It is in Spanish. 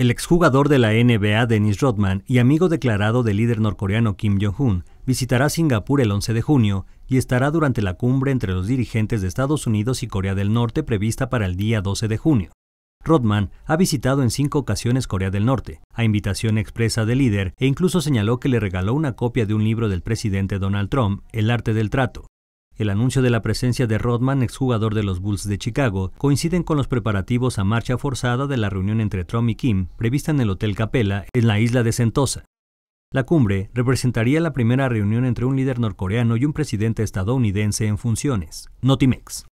El exjugador de la NBA Dennis Rodman y amigo declarado del líder norcoreano Kim Jong-un visitará Singapur el 11 de junio y estará durante la cumbre entre los dirigentes de Estados Unidos y Corea del Norte prevista para el día 12 de junio. Rodman ha visitado en cinco ocasiones Corea del Norte, a invitación expresa del líder, e incluso señaló que le regaló una copia de un libro del presidente Donald Trump, El arte del trato, el anuncio de la presencia de Rodman, exjugador de los Bulls de Chicago, coinciden con los preparativos a marcha forzada de la reunión entre Trump y Kim, prevista en el Hotel Capella, en la isla de Sentosa. La cumbre representaría la primera reunión entre un líder norcoreano y un presidente estadounidense en funciones. Notimex.